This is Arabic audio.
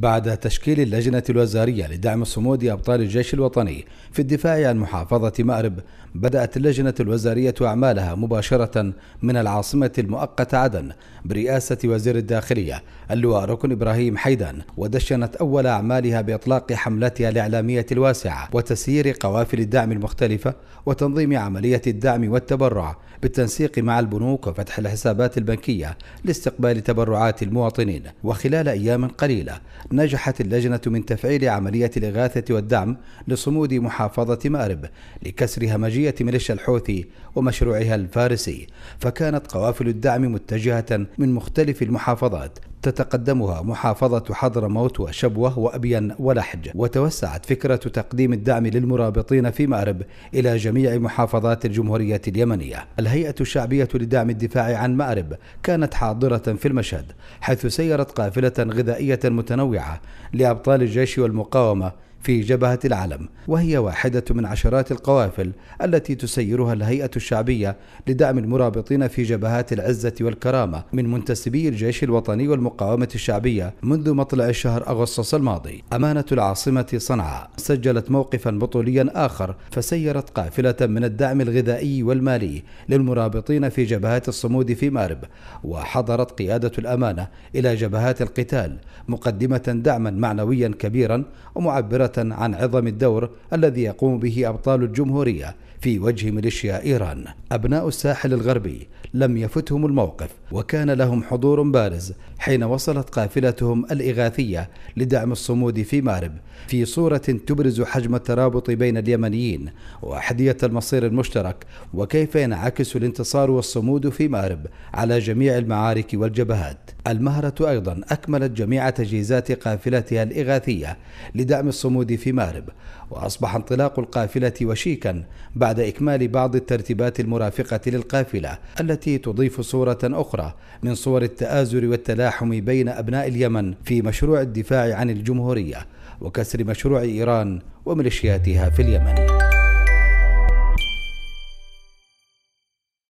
بعد تشكيل اللجنة الوزارية لدعم صمود أبطال الجيش الوطني في الدفاع عن محافظة مأرب بدأت اللجنة الوزارية أعمالها مباشرة من العاصمة المؤقتة عدن برئاسة وزير الداخلية اللواء ركن إبراهيم حيدان ودشنت أول أعمالها بإطلاق حملتها الإعلامية الواسعة وتسيير قوافل الدعم المختلفة وتنظيم عملية الدعم والتبرع بالتنسيق مع البنوك وفتح الحسابات البنكية لاستقبال تبرعات المواطنين وخلال أيام قليلة نجحت اللجنة من تفعيل عملية الإغاثة والدعم لصمود محافظة مأرب لكسر همجية ميليشيا الحوثي ومشروعها الفارسي فكانت قوافل الدعم متجهة من مختلف المحافظات تتقدمها محافظة حضرموت وشبوة وأبين ولحج وتوسعت فكرة تقديم الدعم للمرابطين في مأرب إلى جميع محافظات الجمهورية اليمنية الهيئة الشعبية لدعم الدفاع عن مأرب كانت حاضرة في المشهد حيث سيرت قافلة غذائية متنوعة لأبطال الجيش والمقاومة في جبهة العلم وهي واحدة من عشرات القوافل التي تسيرها الهيئة الشعبية لدعم المرابطين في جبهات العزة والكرامة من منتسبي الجيش الوطني والمقاومة الشعبية منذ مطلع الشهر أغسطس الماضي أمانة العاصمة صنعاء سجلت موقفا بطوليا آخر فسيرت قافلة من الدعم الغذائي والمالي للمرابطين في جبهات الصمود في مارب وحضرت قيادة الأمانة إلى جبهات القتال مقدمة دعما معنويا كبيرا ومعبرة عبارة عن عظم الدور الذي يقوم به أبطال الجمهورية في وجه ميليشيا إيران أبناء الساحل الغربي لم يفتهم الموقف وكان لهم حضور بارز حين وصلت قافلتهم الإغاثية لدعم الصمود في مارب في صورة تبرز حجم الترابط بين اليمنيين وأحدية المصير المشترك وكيف ينعكس الانتصار والصمود في مارب على جميع المعارك والجبهات المهرة أيضا أكملت جميع تجهيزات قافلتها الإغاثية لدعم الصمود العمود في مارب وأصبح انطلاق القافلة وشيكا بعد إكمال بعض الترتيبات المرافقة للقافلة التي تضيف صورة أخرى من صور التآزر والتلاحم بين أبناء اليمن في مشروع الدفاع عن الجمهورية وكسر مشروع إيران وميليشياتها في اليمن